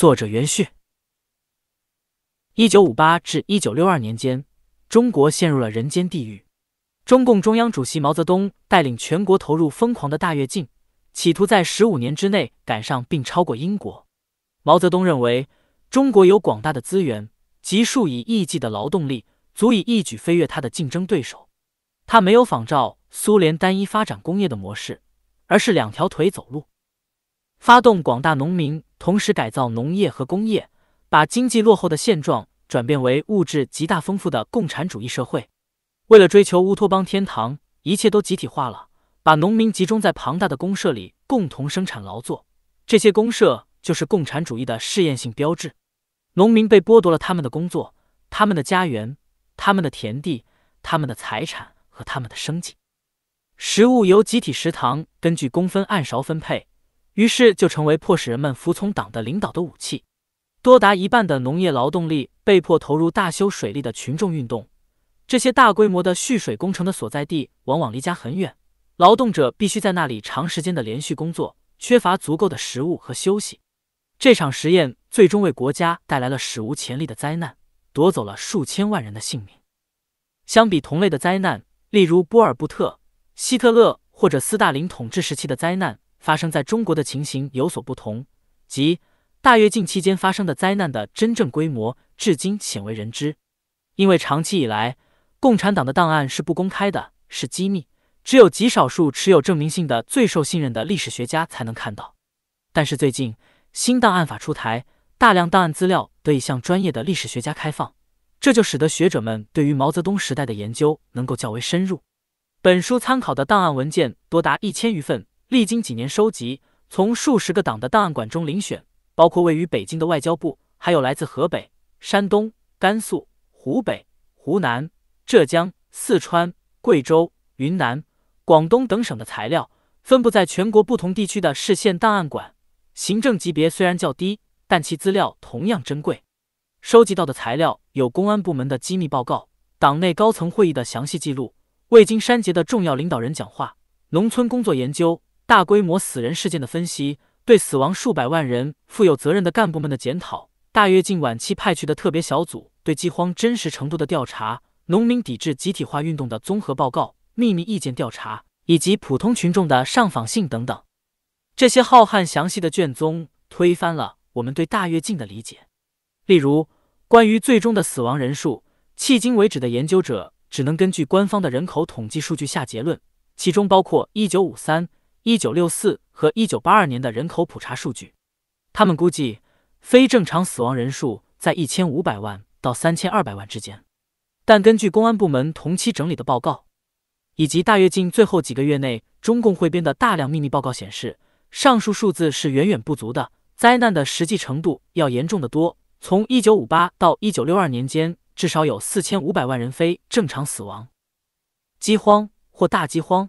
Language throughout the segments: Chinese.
作者袁旭。一九五八至一九六二年间，中国陷入了人间地狱。中共中央主席毛泽东带领全国投入疯狂的大跃进，企图在十五年之内赶上并超过英国。毛泽东认为，中国有广大的资源及数以亿计的劳动力，足以一举飞跃他的竞争对手。他没有仿照苏联单一发展工业的模式，而是两条腿走路，发动广大农民。同时改造农业和工业，把经济落后的现状转变为物质极大丰富的共产主义社会。为了追求乌托邦天堂，一切都集体化了，把农民集中在庞大的公社里共同生产劳作。这些公社就是共产主义的试验性标志。农民被剥夺了他们的工作、他们的家园、他们的田地、他们的财产和他们的生计。食物由集体食堂根据工分按勺分配。于是就成为迫使人们服从党的领导的武器。多达一半的农业劳动力被迫投入大修水利的群众运动。这些大规模的蓄水工程的所在地往往离家很远，劳动者必须在那里长时间的连续工作，缺乏足够的食物和休息。这场实验最终为国家带来了史无前例的灾难，夺走了数千万人的性命。相比同类的灾难，例如波尔布特、希特勒或者斯大林统治时期的灾难。发生在中国的情形有所不同，即大跃进期间发生的灾难的真正规模至今鲜为人知，因为长期以来，共产党的档案是不公开的，是机密，只有极少数持有证明性的最受信任的历史学家才能看到。但是最近新档案法出台，大量档案资料得以向专业的历史学家开放，这就使得学者们对于毛泽东时代的研究能够较为深入。本书参考的档案文件多达一千余份。历经几年收集，从数十个党的档案馆中遴选，包括位于北京的外交部，还有来自河北、山东、甘肃、湖北、湖南、浙江、四川、贵州、云南、广东等省的材料。分布在全国不同地区的市县档案馆，行政级别虽然较低，但其资料同样珍贵。收集到的材料有公安部门的机密报告、党内高层会议的详细记录、未经删节的重要领导人讲话、农村工作研究。大规模死人事件的分析，对死亡数百万人负有责任的干部们的检讨，大跃进晚期派去的特别小组对饥荒真实程度的调查，农民抵制集体化运动的综合报告，秘密意见调查以及普通群众的上访信等等，这些浩瀚详细的卷宗推翻了我们对大跃进的理解。例如，关于最终的死亡人数，迄今为止的研究者只能根据官方的人口统计数据下结论，其中包括一九五三。一九六四和一九八二年的人口普查数据，他们估计非正常死亡人数在一千五百万到三千二百万之间。但根据公安部门同期整理的报告，以及大跃进最后几个月内中共汇编的大量秘密报告显示，上述数字是远远不足的。灾难的实际程度要严重的多。从一九五八到一九六二年间，至少有四千五百万人非正常死亡，饥荒或大饥荒。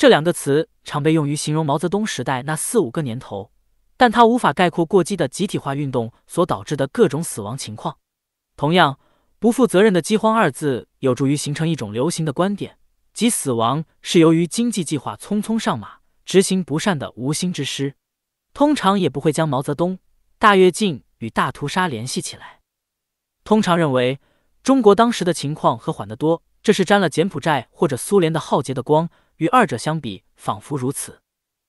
这两个词常被用于形容毛泽东时代那四五个年头，但它无法概括过激的集体化运动所导致的各种死亡情况。同样，不负责任的“饥荒”二字有助于形成一种流行的观点，即死亡是由于经济计划匆匆上马、执行不善的无心之失。通常也不会将毛泽东大跃进与大屠杀联系起来。通常认为，中国当时的情况和缓得多。这是沾了柬埔寨或者苏联的浩劫的光，与二者相比，仿佛如此。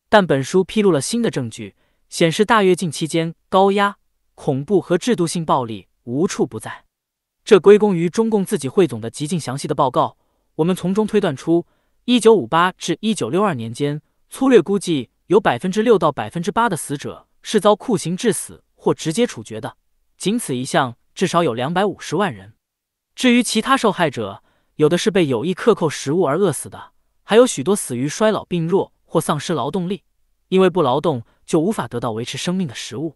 但本书披露了新的证据，显示大跃进期间高压、恐怖和制度性暴力无处不在。这归功于中共自己汇总的极尽详细的报告。我们从中推断出，1958至1962年间，粗略估计有6%到8%的死者是遭酷刑致死或直接处决的。仅此一项，至少有250万人。至于其他受害者，有的是被有意克扣食物而饿死的，还有许多死于衰老病弱或丧失劳动力，因为不劳动就无法得到维持生命的食物。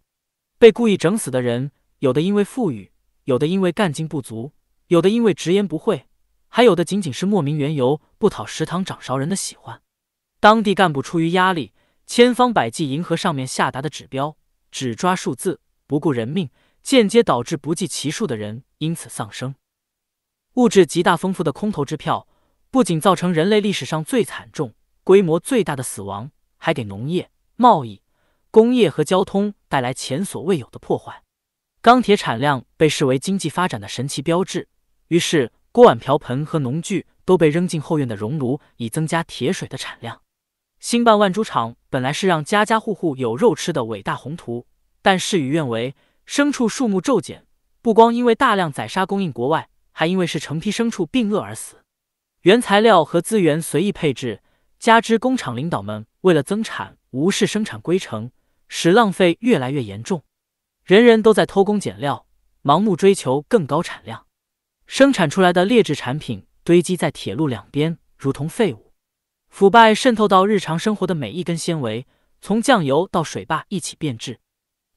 被故意整死的人，有的因为富裕，有的因为干劲不足，有的因为直言不讳，还有的仅仅是莫名缘由不讨食堂掌勺人的喜欢。当地干部出于压力，千方百计迎合上面下达的指标，只抓数字，不顾人命，间接导致不计其数的人因此丧生。物质极大丰富的空头支票，不仅造成人类历史上最惨重、规模最大的死亡，还给农业、贸易、工业和交通带来前所未有的破坏。钢铁产量被视为经济发展的神奇标志，于是锅碗瓢盆和农具都被扔进后院的熔炉，以增加铁水的产量。新办万猪场本来是让家家户户有肉吃的伟大宏图，但事与愿违，牲畜数目骤减，不光因为大量宰杀供应国外。还因为是成批牲畜病饿而死，原材料和资源随意配置，加之工厂领导们为了增产，无视生产规程，使浪费越来越严重。人人都在偷工减料，盲目追求更高产量，生产出来的劣质产品堆积在铁路两边，如同废物。腐败渗透到日常生活的每一根纤维，从酱油到水坝一起变质，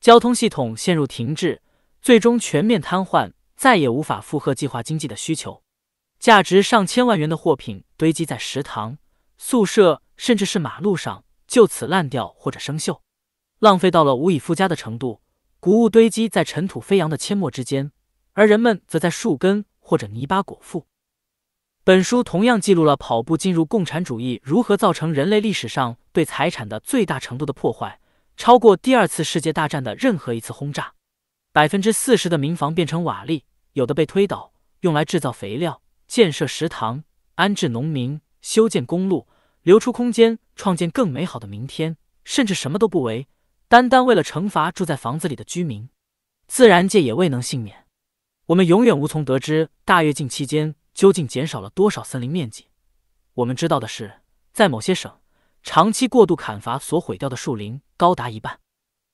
交通系统陷入停滞，最终全面瘫痪。再也无法负荷计划经济的需求，价值上千万元的货品堆积在食堂、宿舍，甚至是马路上，就此烂掉或者生锈，浪费到了无以复加的程度。谷物堆积在尘土飞扬的阡陌之间，而人们则在树根或者泥巴裹腹。本书同样记录了跑步进入共产主义如何造成人类历史上对财产的最大程度的破坏，超过第二次世界大战的任何一次轰炸。百分之四十的民房变成瓦砾，有的被推倒，用来制造肥料、建设食堂、安置农民、修建公路、留出空间、创建更美好的明天，甚至什么都不为，单单为了惩罚住在房子里的居民。自然界也未能幸免，我们永远无从得知大跃进期间究竟减少了多少森林面积。我们知道的是，在某些省，长期过度砍伐所毁掉的树林高达一半，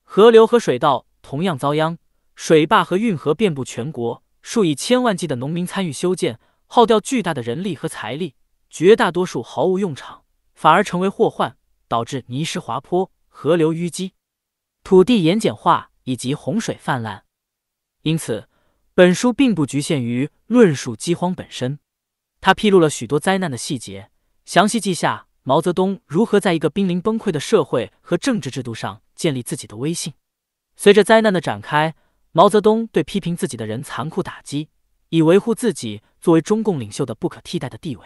河流和水稻同样遭殃。水坝和运河遍布全国，数以千万计的农民参与修建，耗掉巨大的人力和财力，绝大多数毫无用场，反而成为祸患，导致泥石滑坡、河流淤积、土地盐碱化以及洪水泛滥。因此，本书并不局限于论述饥荒本身，它披露了许多灾难的细节，详细记下毛泽东如何在一个濒临崩溃的社会和政治制度上建立自己的威信。随着灾难的展开。毛泽东对批评自己的人残酷打击，以维护自己作为中共领袖的不可替代的地位。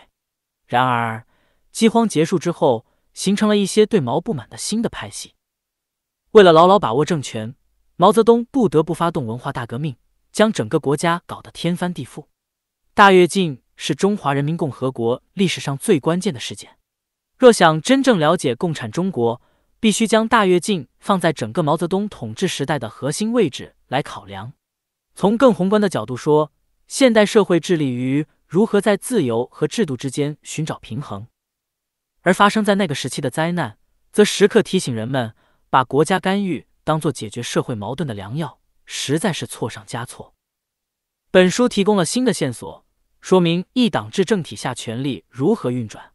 然而，饥荒结束之后，形成了一些对毛不满的新的派系。为了牢牢把握政权，毛泽东不得不发动文化大革命，将整个国家搞得天翻地覆。大跃进是中华人民共和国历史上最关键的事件。若想真正了解共产中国，必须将大跃进放在整个毛泽东统治时代的核心位置。来考量。从更宏观的角度说，现代社会致力于如何在自由和制度之间寻找平衡，而发生在那个时期的灾难，则时刻提醒人们，把国家干预当做解决社会矛盾的良药，实在是错上加错。本书提供了新的线索，说明一党制政体下权力如何运转。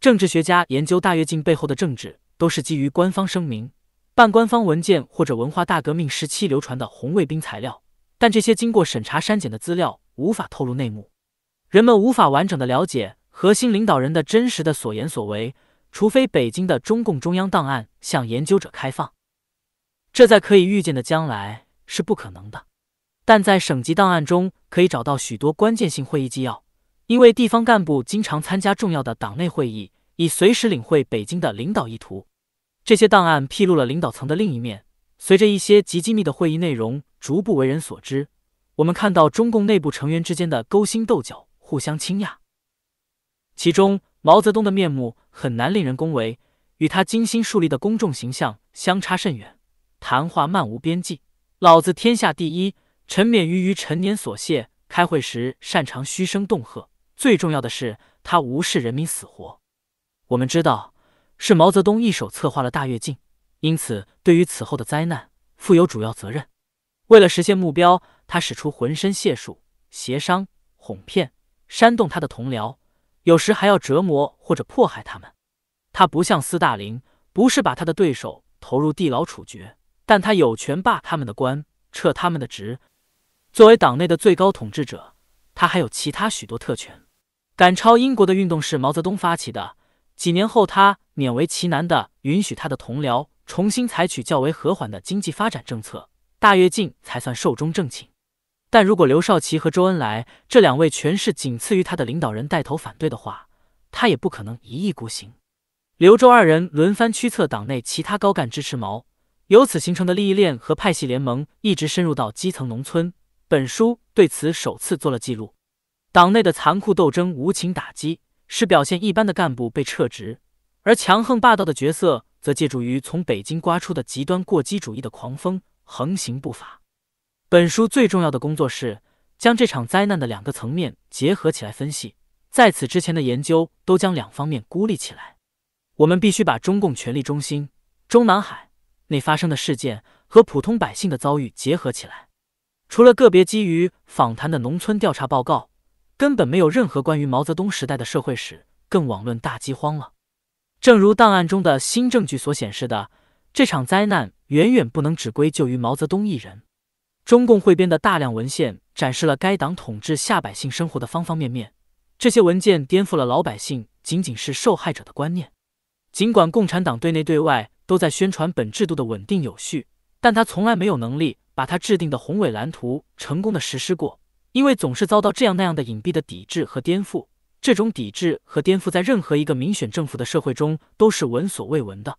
政治学家研究大跃进背后的政治，都是基于官方声明。半官方文件或者文化大革命时期流传的红卫兵材料，但这些经过审查删减的资料无法透露内幕，人们无法完整的了解核心领导人的真实的所言所为，除非北京的中共中央档案向研究者开放，这在可以预见的将来是不可能的。但在省级档案中可以找到许多关键性会议纪要，因为地方干部经常参加重要的党内会议，以随时领会北京的领导意图。这些档案披露了领导层的另一面。随着一些极机密的会议内容逐步为人所知，我们看到中共内部成员之间的勾心斗角、互相倾轧。其中，毛泽东的面目很难令人恭维，与他精心树立的公众形象相差甚远。谈话漫无边际，老子天下第一，沉湎于于陈年琐屑。开会时擅长嘘声动喝。最重要的是，他无视人民死活。我们知道。是毛泽东一手策划了大跃进，因此对于此后的灾难负有主要责任。为了实现目标，他使出浑身解数，协商、哄骗、煽动他的同僚，有时还要折磨或者迫害他们。他不像斯大林，不是把他的对手投入地牢处决，但他有权罢他们的官、撤他们的职。作为党内的最高统治者，他还有其他许多特权。赶超英国的运动是毛泽东发起的。几年后，他勉为其难的允许他的同僚重新采取较为和缓的经济发展政策，大跃进才算寿终正寝。但如果刘少奇和周恩来这两位权势仅次于他的领导人带头反对的话，他也不可能一意孤行。刘周二人轮番驱策党内其他高干支持毛，由此形成的利益链和派系联盟一直深入到基层农村。本书对此首次做了记录。党内的残酷斗争，无情打击。是表现一般的干部被撤职，而强横霸道的角色则借助于从北京刮出的极端过激主义的狂风横行不法。本书最重要的工作是将这场灾难的两个层面结合起来分析，在此之前的研究都将两方面孤立起来。我们必须把中共权力中心中南海内发生的事件和普通百姓的遭遇结合起来。除了个别基于访谈的农村调查报告。根本没有任何关于毛泽东时代的社会史，更罔论大饥荒了。正如档案中的新证据所显示的，这场灾难远远不能只归咎于毛泽东一人。中共汇编的大量文献展示了该党统治下百姓生活的方方面面，这些文件颠覆了老百姓仅仅是受害者的观念。尽管共产党对内对外都在宣传本制度的稳定有序，但他从来没有能力把他制定的宏伟蓝图成功的实施过。因为总是遭到这样那样的隐蔽的抵制和颠覆，这种抵制和颠覆在任何一个民选政府的社会中都是闻所未闻的。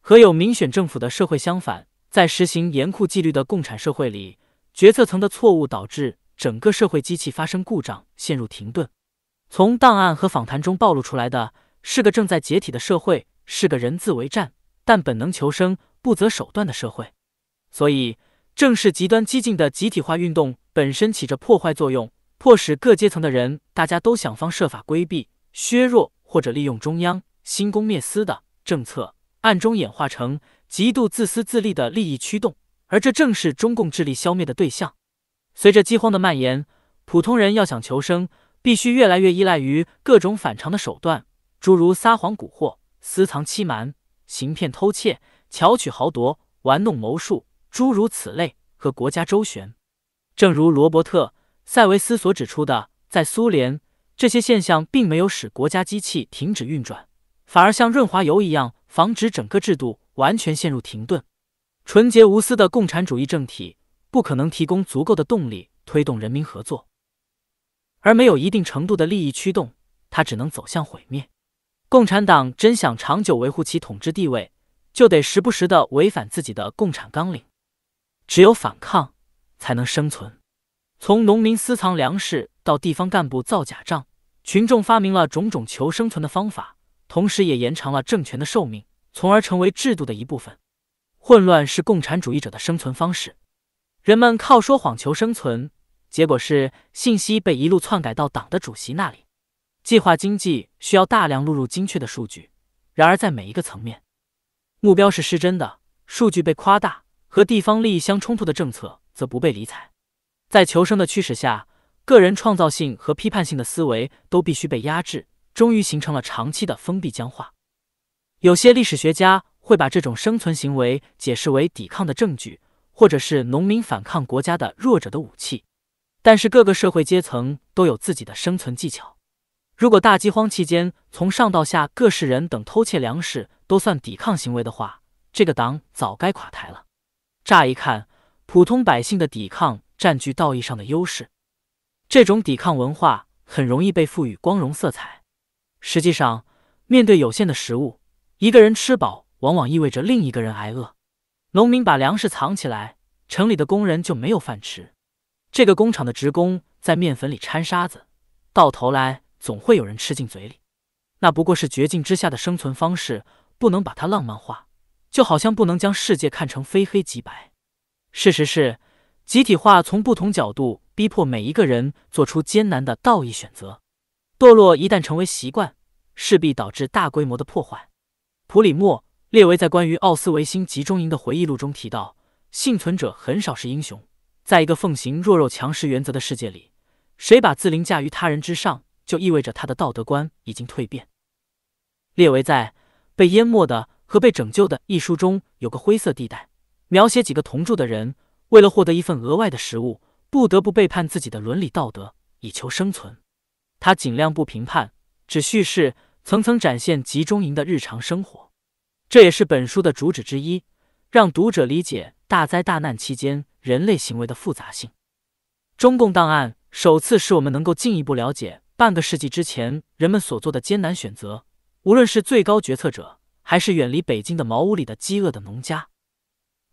和有民选政府的社会相反，在实行严酷纪律的共产社会里，决策层的错误导致整个社会机器发生故障，陷入停顿。从档案和访谈中暴露出来的是个正在解体的社会，是个人自为战，但本能求生、不择手段的社会。所以。正是极端激进的集体化运动本身起着破坏作用，迫使各阶层的人大家都想方设法规避、削弱或者利用中央“新公灭私”的政策，暗中演化成极度自私自利的利益驱动，而这正是中共致力消灭的对象。随着饥荒的蔓延，普通人要想求生，必须越来越依赖于各种反常的手段，诸如撒谎蛊惑、私藏欺瞒、行骗偷窃、巧取豪夺、玩弄谋术。诸如此类和国家周旋，正如罗伯特·塞维斯所指出的，在苏联，这些现象并没有使国家机器停止运转，反而像润滑油一样，防止整个制度完全陷入停顿。纯洁无私的共产主义政体不可能提供足够的动力推动人民合作，而没有一定程度的利益驱动，它只能走向毁灭。共产党真想长久维护其统治地位，就得时不时的违反自己的共产纲领。只有反抗才能生存。从农民私藏粮食到地方干部造假账，群众发明了种种求生存的方法，同时也延长了政权的寿命，从而成为制度的一部分。混乱是共产主义者的生存方式。人们靠说谎求生存，结果是信息被一路篡改到党的主席那里。计划经济需要大量录入精确的数据，然而在每一个层面，目标是失真的，数据被夸大。和地方利益相冲突的政策则不被理睬，在求生的驱使下，个人创造性和批判性的思维都必须被压制，终于形成了长期的封闭僵化。有些历史学家会把这种生存行为解释为抵抗的证据，或者是农民反抗国家的弱者的武器。但是各个社会阶层都有自己的生存技巧。如果大饥荒期间从上到下各式人等偷窃粮食都算抵抗行为的话，这个党早该垮台了。乍一看，普通百姓的抵抗占据道义上的优势，这种抵抗文化很容易被赋予光荣色彩。实际上，面对有限的食物，一个人吃饱往往意味着另一个人挨饿。农民把粮食藏起来，城里的工人就没有饭吃。这个工厂的职工在面粉里掺沙子，到头来总会有人吃进嘴里。那不过是绝境之下的生存方式，不能把它浪漫化。就好像不能将世界看成非黑即白。事实是，集体化从不同角度逼迫每一个人做出艰难的道义选择。堕落一旦成为习惯，势必导致大规模的破坏。普里莫·列维在关于奥斯维辛集中营的回忆录中提到，幸存者很少是英雄。在一个奉行弱肉强食原则的世界里，谁把自凌驾于他人之上，就意味着他的道德观已经蜕变。列维在《被淹没的》。《和被拯救的一书》中有个灰色地带，描写几个同住的人为了获得一份额外的食物，不得不背叛自己的伦理道德以求生存。他尽量不评判，只叙事，层层展现集中营的日常生活。这也是本书的主旨之一，让读者理解大灾大难期间人类行为的复杂性。中共档案首次使我们能够进一步了解半个世纪之前人们所做的艰难选择，无论是最高决策者。还是远离北京的茅屋里的饥饿的农家。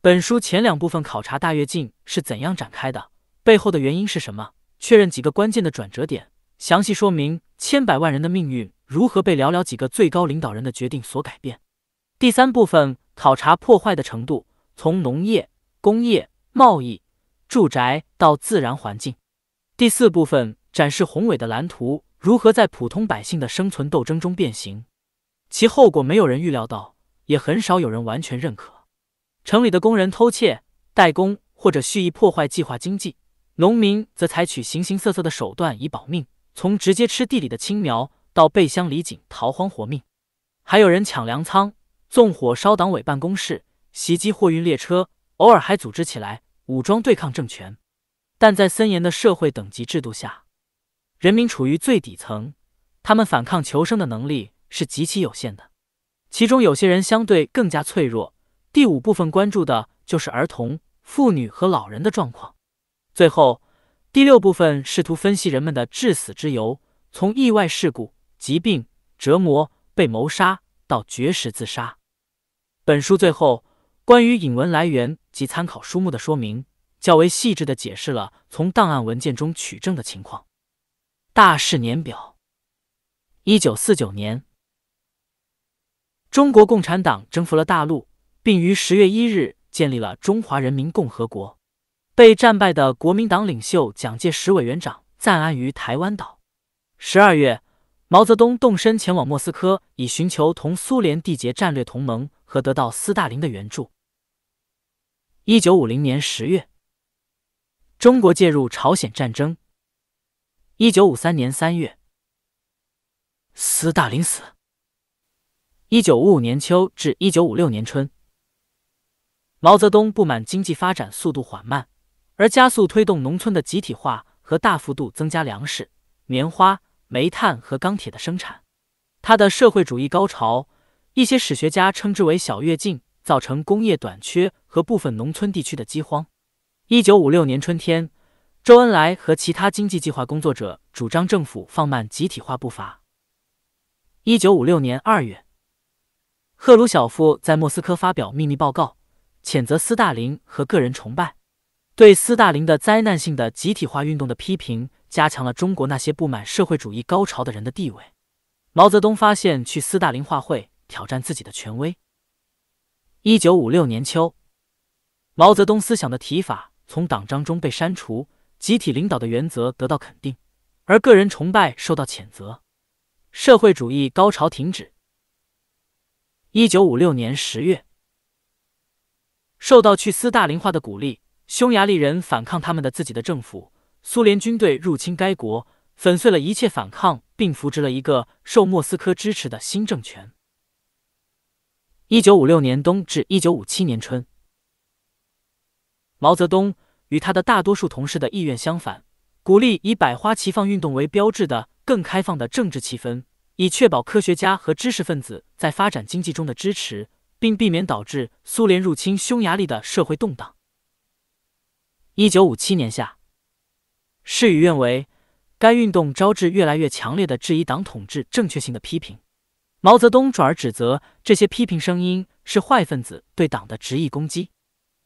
本书前两部分考察大跃进是怎样展开的，背后的原因是什么，确认几个关键的转折点，详细说明千百万人的命运如何被寥寥几个最高领导人的决定所改变。第三部分考察破坏的程度，从农业、工业、贸易、住宅到自然环境。第四部分展示宏伟的蓝图如何在普通百姓的生存斗争中变形。其后果没有人预料到，也很少有人完全认可。城里的工人偷窃、代工或者蓄意破坏计划经济，农民则采取形形色色的手段以保命，从直接吃地里的青苗，到背乡离井逃荒活命，还有人抢粮仓、纵火烧党委办公室、袭击货运列车，偶尔还组织起来武装对抗政权。但在森严的社会等级制度下，人民处于最底层，他们反抗求生的能力。是极其有限的，其中有些人相对更加脆弱。第五部分关注的就是儿童、妇女和老人的状况。最后，第六部分试图分析人们的致死之由，从意外事故、疾病、折磨、被谋杀到绝食自杀。本书最后关于引文来源及参考书目的说明，较为细致地解释了从档案文件中取证的情况。大事年表：一九四九年。中国共产党征服了大陆，并于十月一日建立了中华人民共和国。被战败的国民党领袖蒋介石委员长暂安于台湾岛。十二月，毛泽东动身前往莫斯科，以寻求同苏联缔结战略同盟和得到斯大林的援助。一九五零年十月，中国介入朝鲜战争。一九五三年三月，斯大林死。一九五五年秋至一九五六年春，毛泽东不满经济发展速度缓慢，而加速推动农村的集体化和大幅度增加粮食、棉花、煤炭和钢铁的生产。他的社会主义高潮，一些史学家称之为“小跃进”，造成工业短缺和部分农村地区的饥荒。一九五六年春天，周恩来和其他经济计划工作者主张政府放慢集体化步伐。一九五六年二月。赫鲁晓夫在莫斯科发表秘密报告，谴责斯大林和个人崇拜，对斯大林的灾难性的集体化运动的批评，加强了中国那些不满社会主义高潮的人的地位。毛泽东发现去斯大林化会挑战自己的权威。一九五六年秋，毛泽东思想的提法从党章中被删除，集体领导的原则得到肯定，而个人崇拜受到谴责，社会主义高潮停止。一九五六年十月，受到去斯大林化的鼓励，匈牙利人反抗他们的自己的政府。苏联军队入侵该国，粉碎了一切反抗，并扶植了一个受莫斯科支持的新政权。一九五六年冬至一九五七年春，毛泽东与他的大多数同事的意愿相反，鼓励以百花齐放运动为标志的更开放的政治气氛。以确保科学家和知识分子在发展经济中的支持，并避免导致苏联入侵匈牙利的社会动荡。一九五七年下，事与愿违，该运动招致越来越强烈的质疑党统治正确性的批评。毛泽东转而指责这些批评声音是坏分子对党的执意攻击。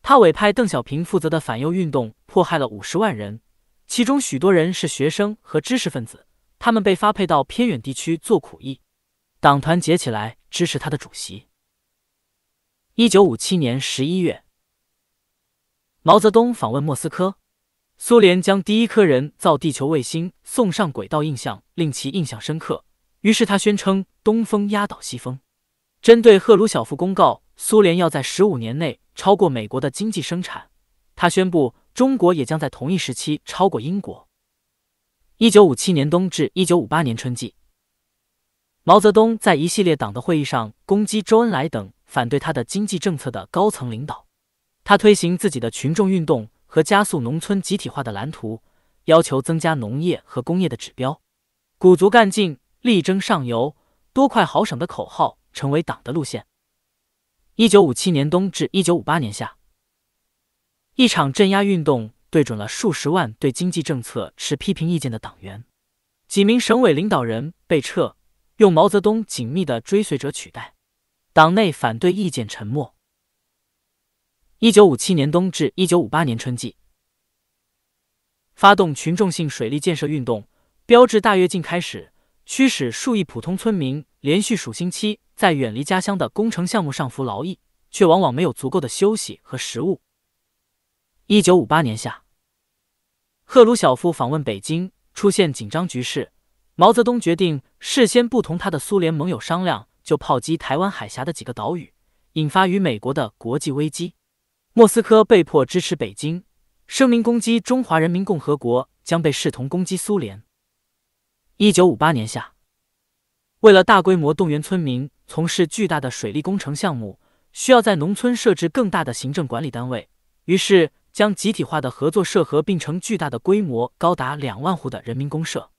他委派邓小平负责的反右运动迫害了五十万人，其中许多人是学生和知识分子。他们被发配到偏远地区做苦役，党团结起来支持他的主席。一九五七年十一月，毛泽东访问莫斯科，苏联将第一颗人造地球卫星送上轨道，印象令其印象深刻。于是他宣称“东风压倒西风”。针对赫鲁晓夫公告苏联要在十五年内超过美国的经济生产，他宣布中国也将在同一时期超过英国。一九五七年冬至一九五八年春季，毛泽东在一系列党的会议上攻击周恩来等反对他的经济政策的高层领导。他推行自己的群众运动和加速农村集体化的蓝图，要求增加农业和工业的指标，鼓足干劲，力争上游，多快好省的口号成为党的路线。一九五七年冬至一九五八年夏，一场镇压运动。对准了数十万对经济政策持批评意见的党员，几名省委领导人被撤，用毛泽东紧密的追随者取代，党内反对意见沉默。一九五七年冬至一九五八年春季，发动群众性水利建设运动，标志大跃进开始，驱使数亿普通村民连续数星期在远离家乡的工程项目上服劳役，却往往没有足够的休息和食物。一九五八年夏，赫鲁晓夫访问北京，出现紧张局势。毛泽东决定事先不同他的苏联盟友商量，就炮击台湾海峡的几个岛屿，引发与美国的国际危机。莫斯科被迫支持北京，声明攻击中华人民共和国将被视同攻击苏联。一九五八年夏，为了大规模动员村民从事巨大的水利工程项目，需要在农村设置更大的行政管理单位，于是。将集体化的合作社合并成巨大的规模，高达两万户的人民公社。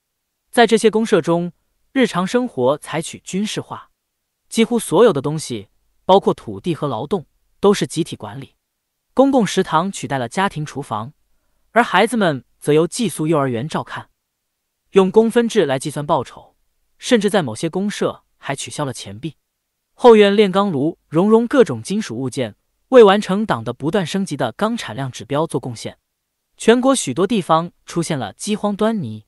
在这些公社中，日常生活采取军事化，几乎所有的东西，包括土地和劳动，都是集体管理。公共食堂取代了家庭厨房，而孩子们则由寄宿幼儿园照看。用工分制来计算报酬，甚至在某些公社还取消了钱币。后院炼钢炉熔融各种金属物件。为完成党的不断升级的钢产量指标做贡献，全国许多地方出现了饥荒端倪。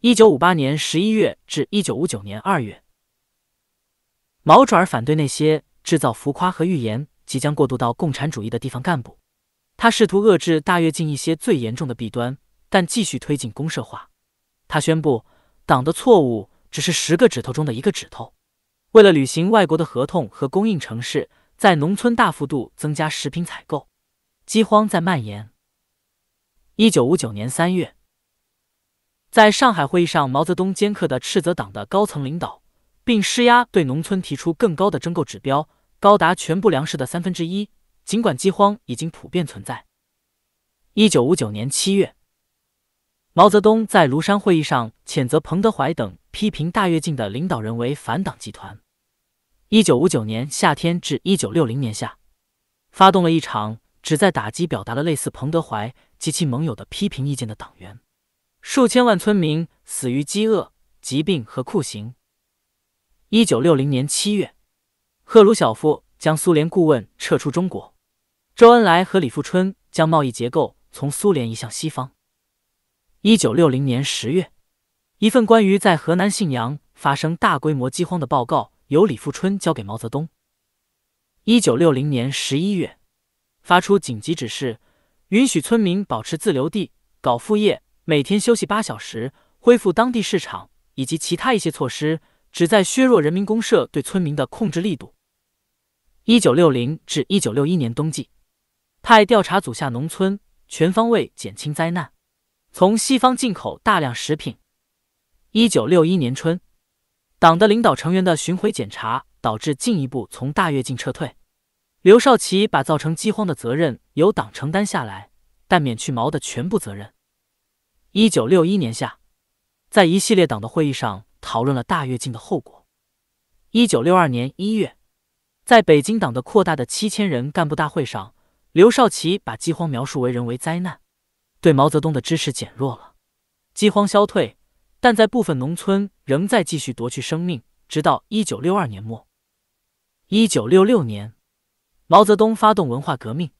一九五八年十一月至一九五九年二月，毛主儿反对那些制造浮夸和预言即将过渡到共产主义的地方干部，他试图遏制大跃进一些最严重的弊端，但继续推进公社化。他宣布党的错误只是十个指头中的一个指头。为了履行外国的合同和供应城市。在农村大幅度增加食品采购，饥荒在蔓延。一九五九年三月，在上海会议上，毛泽东尖刻的斥责党的高层领导，并施压对农村提出更高的征购指标，高达全部粮食的三分之一。尽管饥荒已经普遍存在，一九五九年七月，毛泽东在庐山会议上谴责彭德怀等批评大跃进的领导人为反党集团。一九五九年夏天至一九六零年夏，发动了一场旨在打击表达了类似彭德怀及其盟友的批评意见的党员，数千万村民死于饥饿、疾病和酷刑。一九六零年七月，赫鲁晓夫将苏联顾问撤出中国，周恩来和李富春将贸易结构从苏联移向西方。一九六零年十月，一份关于在河南信阳发生大规模饥荒的报告。由李富春交给毛泽东。一九六零年十一月，发出紧急指示，允许村民保持自留地、搞副业，每天休息八小时，恢复当地市场以及其他一些措施，旨在削弱人民公社对村民的控制力度。一九六零至一九六一年冬季，派调查组下农村，全方位减轻灾难，从西方进口大量食品。一九六一年春。党的领导成员的巡回检查导致进一步从大跃进撤退。刘少奇把造成饥荒的责任由党承担下来，但免去毛的全部责任。一九六一年下，在一系列党的会议上讨论了大跃进的后果。一九六二年一月，在北京党的扩大的七千人干部大会上，刘少奇把饥荒描述为人为灾难，对毛泽东的支持减弱了。饥荒消退。但在部分农村仍在继续夺去生命，直到一九六二年末、一九六六年，毛泽东发动文化革命。